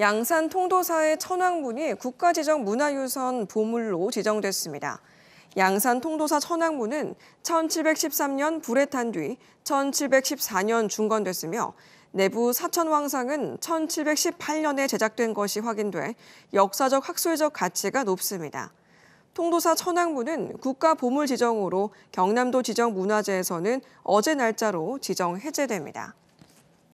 양산 통도사의 천왕문이 국가지정 문화유선 보물로 지정됐습니다. 양산 통도사 천왕문은 1713년 불에 탄 뒤 1714년 중건됐으며 내부 사천왕상은 1718년에 제작된 것이 확인돼 역사적 학술적 가치가 높습니다. 통도사 천왕문은 국가 보물 지정으로 경남도 지정 문화재에서는 어제 날짜로 지정 해제됩니다.